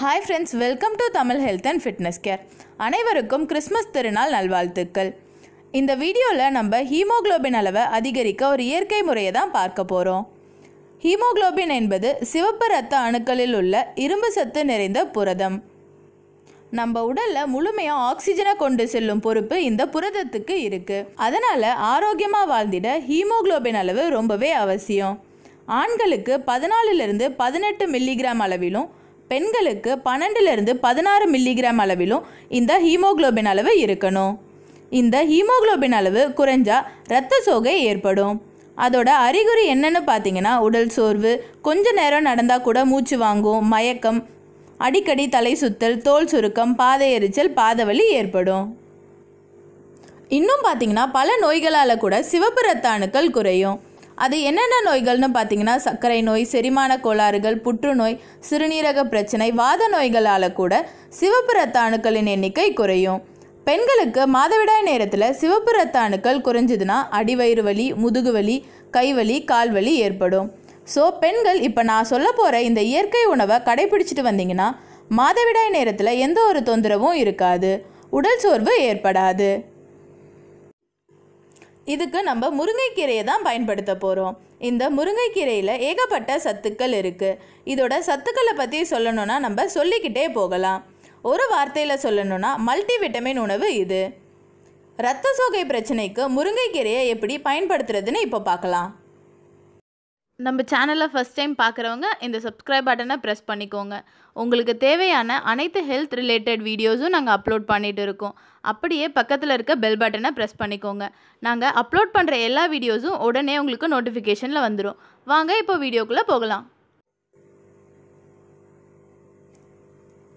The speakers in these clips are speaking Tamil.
hi friends welcome to Tamil health and fitness care அனைவருக்கும் கிறிஸ்மஸ் திருநாள் நல்வாழ்த்துக்கள் இந்த வீடியோவில் நம்ம ஹீமோக்ளோபின் அளவை அதிகரிக்க ஒரு இயற்கை முறையை தான் பார்க்க போகிறோம் ஹீமோக்ளோபின் என்பது சிவப்பு ரத்த அணுக்களில் உள்ள இரும்பு சத்து நிறைந்த புரதம் நம்ம உடலில் முழுமையாக ஆக்சிஜனை கொண்டு செல்லும் பொறுப்பு இந்த புரதத்துக்கு இருக்குது அதனால் ஆரோக்கியமாக வாழ்ந்திட ஹீமோக்ளோபின் அளவு ரொம்பவே அவசியம் ஆண்களுக்கு பதினாலுலேருந்து பதினெட்டு மில்லிகிராம் அளவிலும் பெண்களுக்கு பன்னெண்டுலேருந்து பதினாறு மில்லிகிராம் அளவிலும் இந்த ஹீமோக்ளோபின் அளவு இருக்கணும் இந்த ஹீமோக்ளோபின் அளவு குறைஞ்சா இரத்த சோகை ஏற்படும் அதோட அறிகுறி என்னென்னு பார்த்தீங்கன்னா உடல் சோர்வு கொஞ்ச நேரம் நடந்தால் கூட மூச்சு வாங்கும் மயக்கம் அடிக்கடி தலை சுத்தல் தோல் சுருக்கம் பாதை எரிச்சல் பாதவலி ஏற்படும் இன்னும் பார்த்தீங்கன்னா பல நோய்களால் கூட சிவப்பு ரத்த அணுக்கள் குறையும் அது என்னென்ன நோய்கள்னு பார்த்தீங்கன்னா சர்க்கரை நோய் செரிமான கோளாறுகள் புற்றுநோய் சிறுநீரக பிரச்சனை வாத நோய்களால் கூட சிவப்பு ரத்த அணுக்களின் எண்ணிக்கை குறையும் பெண்களுக்கு மாதவிடாய் நேரத்தில் சிவப்பு ரத்த அணுக்கள் குறைஞ்சதுன்னா அடிவயிறு வலி முதுகுவலி கைவலி கால்வலி ஏற்படும் ஸோ பெண்கள் இப்போ நான் சொல்ல போகிற இந்த இயற்கை உணவை கடைபிடிச்சிட்டு வந்தீங்கன்னா மாதவிடாய் நேரத்தில் எந்த ஒரு தொந்தரவும் இருக்காது உடல் சோர்வு ஏற்படாது இதுக்கு நம்ம முருங்கைக்கீரையை தான் பயன்படுத்த போகிறோம் இந்த முருங்கைக்கீரையில் ஏகப்பட்ட சத்துக்கள் இருக்குது இதோட சத்துக்களை பற்றி சொல்லணும்னா நம்ம சொல்லிக்கிட்டே போகலாம் ஒரு வார்த்தையில் சொல்லணும்னா மல்டி விட்டமின் உணவு இது இரத்த சோகை பிரச்சனைக்கு முருங்கைக்கீரையை எப்படி பயன்படுத்துறதுன்னு இப்போ பார்க்கலாம் நம்ம சேனலை ஃபஸ்ட் டைம் பார்க்குறவங்க இந்த சப்ஸ்கிரைப் பட்டனை ப்ரெஸ் பண்ணிக்கோங்க உங்களுக்கு தேவையான அனைத்து ஹெல்த் ரிலேட்டட் வீடியோஸும் நாங்கள் அப்லோட் பண்ணிகிட்டு இருக்கோம் அப்படியே பக்கத்தில் இருக்க பெல் பட்டனை ப்ரெஸ் பண்ணிக்கோங்க நாங்கள் அப்லோட் பண்ணுற எல்லா வீடியோஸும் உடனே உங்களுக்கு நோட்டிஃபிகேஷனில் வந்துடும் வாங்க இப்போ வீடியோக்குள்ளே போகலாம்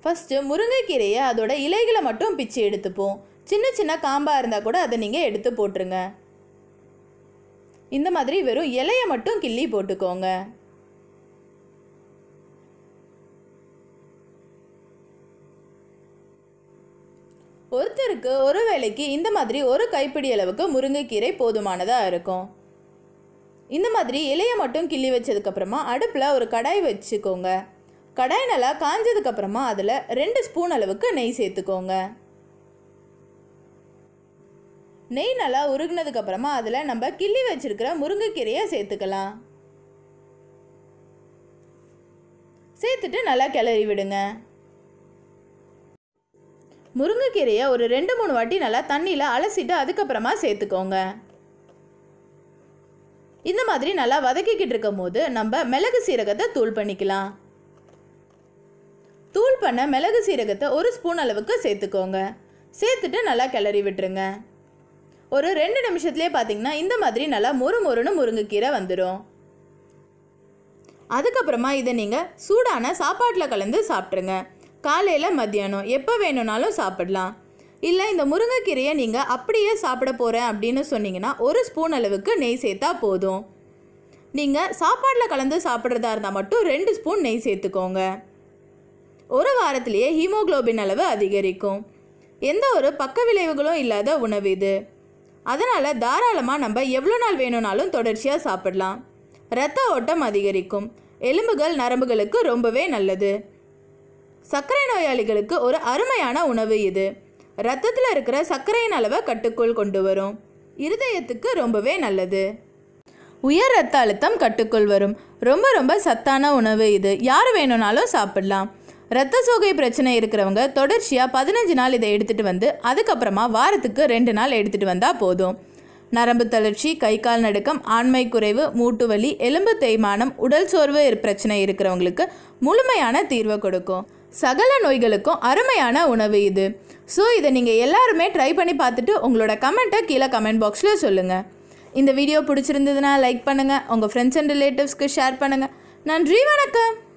ஃபஸ்ட்டு முருங்கைக்கீரையை அதோட இலைகளை மட்டும் பிச்சு எடுத்துப்போம் சின்ன சின்ன காம்பாக இருந்தால் கூட அதை நீங்கள் எடுத்து போட்டுருங்க இந்த மாதிரி வெறும் இலையை மட்டும் கிள்ளி போட்டுக்கோங்க ஒருத்தருக்கு ஒரு வேலைக்கு இந்த மாதிரி ஒரு கைப்பிடி அளவுக்கு முருங்கைக்கீரை போதுமானதாக இருக்கும் இந்த மாதிரி இலையை மட்டும் கிள்ளி வச்சதுக்கப்புறமா அடுப்பில் ஒரு கடாய் வச்சுக்கோங்க கடாய் நல்லா காஞ்சதுக்கப்புறமா அதில் ரெண்டு ஸ்பூன் அளவுக்கு நெய் சேர்த்துக்கோங்க நெய் நல்லா உருகினதுக்கப்புறமா அதில் நம்ம கிள்ளி வச்சிருக்கிற முருங்கைக்கீரையை சேர்த்துக்கலாம் சேர்த்துட்டு நல்லா கிளறி விடுங்க முருங்கைக்கீரையை ஒரு ரெண்டு மூணு வாட்டி நல்லா தண்ணியில் அலசிட்டு அதுக்கப்புறமா சேர்த்துக்கோங்க இந்த மாதிரி நல்லா வதக்கிக்கிட்டு இருக்கும் போது நம்ம மிளகு சீரகத்தை தூள் பண்ணிக்கலாம் தூள் பண்ண மிளகு சீரகத்தை ஒரு ஸ்பூன் அளவுக்கு சேர்த்துக்கோங்க சேர்த்துட்டு நல்லா கிளறி விட்டுருங்க ஒரு ரெண்டு நிமிஷத்துலேயே பார்த்தீங்கன்னா இந்த மாதிரி நல்லா மொறு மொறுன்னு முருங்கைக்கீரை வந்துடும் அதுக்கப்புறமா இதை நீங்கள் சூடான சாப்பாட்டில் கலந்து சாப்பிட்ருங்க காலையில் மத்தியானம் எப்போ வேணும்னாலும் சாப்பிடலாம் இல்லை இந்த முருங்கைக்கீரையை நீங்கள் அப்படியே சாப்பிட போகிறேன் அப்படின்னு சொன்னீங்கன்னா ஒரு ஸ்பூன் அளவுக்கு நெய் சேர்த்தா போதும் நீங்கள் சாப்பாட்டில் கலந்து சாப்பிட்றதா இருந்தால் மட்டும் ரெண்டு ஸ்பூன் நெய் சேர்த்துக்கோங்க ஒரு வாரத்திலேயே ஹீமோக்ளோபின் அளவு அதிகரிக்கும் எந்த ஒரு பக்க விளைவுகளும் இல்லாத உணவு இது அதனால் தாராளமாக நம்ம எவ்வளோ நாள் வேணும்னாலும் தொடர்ச்சியாக சாப்பிடலாம் இரத்த ஓட்டம் அதிகரிக்கும் எலும்புகள் நரம்புகளுக்கு ரொம்பவே நல்லது சர்க்கரை நோயாளிகளுக்கு ஒரு அருமையான உணவு இது ரத்தத்தில் இருக்கிற சர்க்கரையின் அளவை கட்டுக்குள் கொண்டு வரும் இருதயத்துக்கு ரொம்பவே நல்லது உயர் ரத்த அழுத்தம் கட்டுக்குள் வரும் ரொம்ப ரொம்ப சத்தான உணவு இது யார் வேணும்னாலும் சாப்பிடலாம் ரத்த சோகை பிரச்சனை இருக்கிறவங்க தொடர்ச்சியாக பதினஞ்சு நாள் இதை எடுத்துகிட்டு வந்து அதுக்கப்புறமா வாரத்துக்கு ரெண்டு நாள் எடுத்துகிட்டு வந்தால் போதும் நரம்பு தளர்ச்சி கை கால் நடுக்கம் ஆண்மை குறைவு மூட்டு வலி எலும்பு தேய்மானம் உடல் சோர்வு பிரச்சனை இருக்கிறவங்களுக்கு முழுமையான தீர்வை கொடுக்கும் சகல நோய்களுக்கும் அருமையான உணவு இது ஸோ இதை நீங்கள் எல்லாருமே ட்ரை பண்ணி பார்த்துட்டு உங்களோட கமெண்ட்டை கீழே கமெண்ட் பாக்ஸில் சொல்லுங்கள் இந்த வீடியோ பிடிச்சிருந்ததுன்னா லைக் பண்ணுங்கள் உங்கள் ஃப்ரெண்ட்ஸ் அண்ட் ரிலேட்டிவ்ஸ்க்கு ஷேர் பண்ணுங்கள் நன்றி வணக்கம்